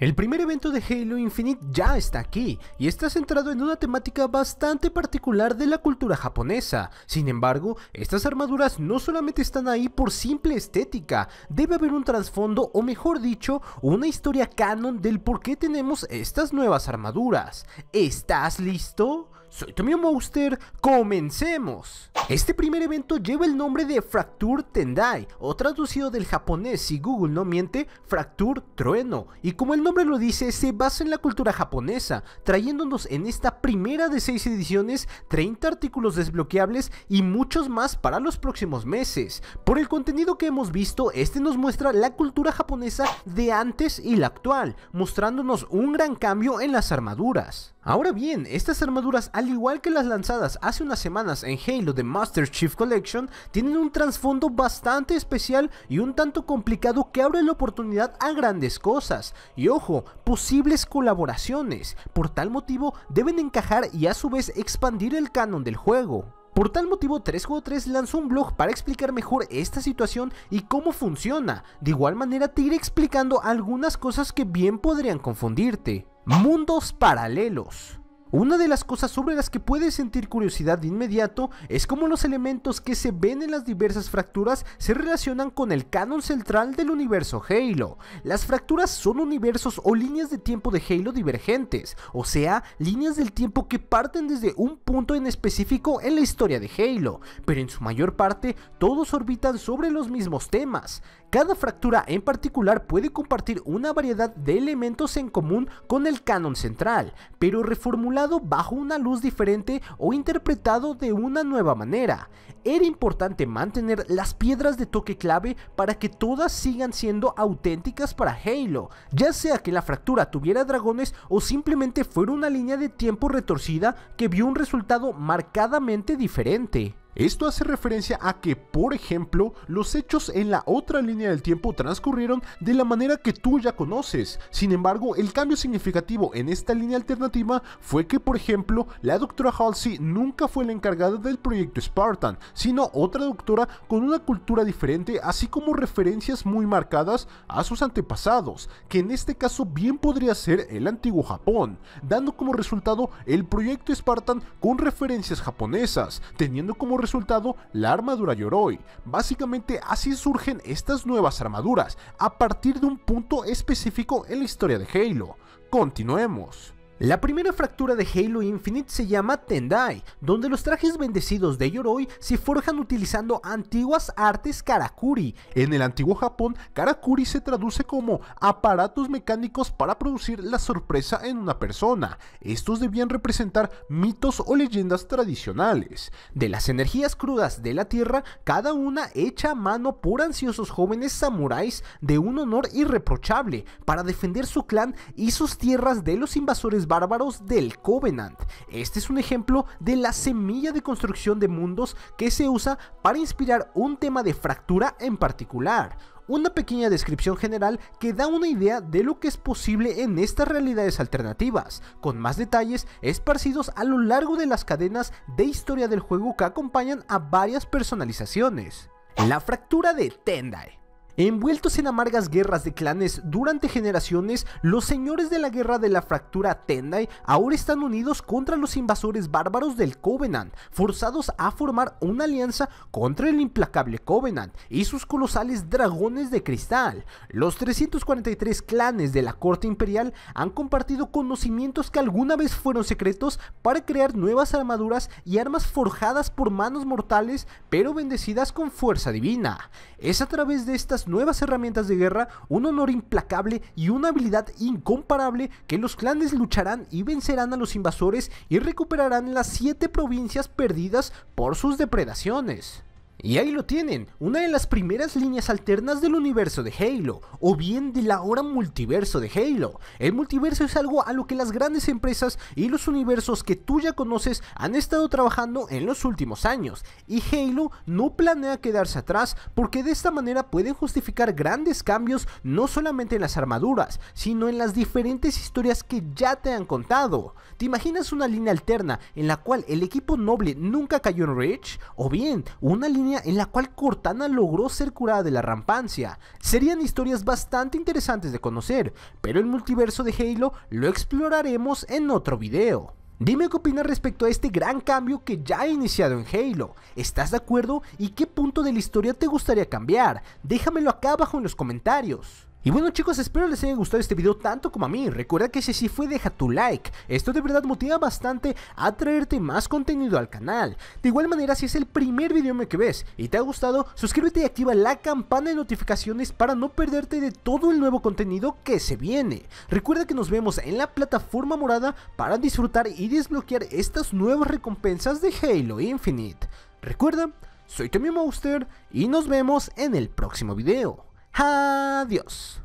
El primer evento de Halo Infinite ya está aquí y está centrado en una temática bastante particular de la cultura japonesa. Sin embargo, estas armaduras no solamente están ahí por simple estética, debe haber un trasfondo o mejor dicho, una historia canon del por qué tenemos estas nuevas armaduras. ¿Estás listo? Soy Tomio Monster, comencemos. Este primer evento lleva el nombre de Fracture Tendai, o traducido del japonés si Google no miente, Fracture Trueno, y como el nombre lo dice, se basa en la cultura japonesa, trayéndonos en esta primera de 6 ediciones 30 artículos desbloqueables y muchos más para los próximos meses. Por el contenido que hemos visto, este nos muestra la cultura japonesa de antes y la actual, mostrándonos un gran cambio en las armaduras. Ahora bien, estas armaduras, al igual que las lanzadas hace unas semanas en Halo de Master Chief Collection, tienen un trasfondo bastante especial y un tanto complicado que abre la oportunidad a grandes cosas, y ojo, posibles colaboraciones, por tal motivo deben encajar y a su vez expandir el canon del juego. Por tal motivo, 3 g 3 lanzó un blog para explicar mejor esta situación y cómo funciona. De igual manera te iré explicando algunas cosas que bien podrían confundirte. Mundos paralelos. Una de las cosas sobre las que puedes sentir curiosidad de inmediato es cómo los elementos que se ven en las diversas fracturas se relacionan con el canon central del universo Halo. Las fracturas son universos o líneas de tiempo de Halo divergentes, o sea, líneas del tiempo que parten desde un punto en específico en la historia de Halo, pero en su mayor parte todos orbitan sobre los mismos temas. Cada fractura en particular puede compartir una variedad de elementos en común con el canon central, pero reformulado bajo una luz diferente o interpretado de una nueva manera. Era importante mantener las piedras de toque clave para que todas sigan siendo auténticas para Halo, ya sea que la fractura tuviera dragones o simplemente fuera una línea de tiempo retorcida que vio un resultado marcadamente diferente. Esto hace referencia a que, por ejemplo, los hechos en la otra línea del tiempo transcurrieron de la manera que tú ya conoces. Sin embargo, el cambio significativo en esta línea alternativa fue que, por ejemplo, la doctora Halsey nunca fue la encargada del proyecto Spartan, sino otra doctora con una cultura diferente, así como referencias muy marcadas a sus antepasados, que en este caso bien podría ser el antiguo Japón, dando como resultado el proyecto Spartan con referencias japonesas, teniendo como resultado resultado la armadura Yoroi. Básicamente así surgen estas nuevas armaduras, a partir de un punto específico en la historia de Halo. Continuemos. La primera fractura de Halo Infinite se llama Tendai, donde los trajes bendecidos de Yoroi se forjan utilizando antiguas artes karakuri. En el antiguo Japón, karakuri se traduce como aparatos mecánicos para producir la sorpresa en una persona. Estos debían representar mitos o leyendas tradicionales. De las energías crudas de la tierra, cada una hecha a mano por ansiosos jóvenes samuráis de un honor irreprochable para defender su clan y sus tierras de los invasores bárbaros del Covenant. Este es un ejemplo de la semilla de construcción de mundos que se usa para inspirar un tema de fractura en particular una pequeña descripción general que da una idea de lo que es posible en estas realidades alternativas, con más detalles esparcidos a lo largo de las cadenas de historia del juego que acompañan a varias personalizaciones. La fractura de Tendai Envueltos en amargas guerras de clanes durante generaciones, los señores de la guerra de la fractura Tendai ahora están unidos contra los invasores bárbaros del Covenant, forzados a formar una alianza contra el implacable Covenant y sus colosales dragones de cristal. Los 343 clanes de la corte imperial han compartido conocimientos que alguna vez fueron secretos para crear nuevas armaduras y armas forjadas por manos mortales pero bendecidas con fuerza divina. Es a través de estas nuevas herramientas de guerra, un honor implacable y una habilidad incomparable que los clanes lucharán y vencerán a los invasores y recuperarán las siete provincias perdidas por sus depredaciones. Y ahí lo tienen, una de las primeras líneas alternas del universo de Halo, o bien de la hora multiverso de Halo. El multiverso es algo a lo que las grandes empresas y los universos que tú ya conoces han estado trabajando en los últimos años, y Halo no planea quedarse atrás porque de esta manera pueden justificar grandes cambios no solamente en las armaduras, sino en las diferentes historias que ya te han contado. ¿Te imaginas una línea alterna en la cual el equipo noble nunca cayó en Reach? O bien, una línea en la cual Cortana logró ser curada de la rampancia. Serían historias bastante interesantes de conocer, pero el multiverso de Halo lo exploraremos en otro video. Dime qué opinas respecto a este gran cambio que ya ha iniciado en Halo. ¿Estás de acuerdo y qué punto de la historia te gustaría cambiar? Déjamelo acá abajo en los comentarios. Y bueno chicos, espero les haya gustado este video tanto como a mí, recuerda que si así fue deja tu like, esto de verdad motiva bastante a traerte más contenido al canal. De igual manera si es el primer video que ves y te ha gustado, suscríbete y activa la campana de notificaciones para no perderte de todo el nuevo contenido que se viene. Recuerda que nos vemos en la plataforma morada para disfrutar y desbloquear estas nuevas recompensas de Halo Infinite. Recuerda, soy Tommy Monster y nos vemos en el próximo video. Adiós.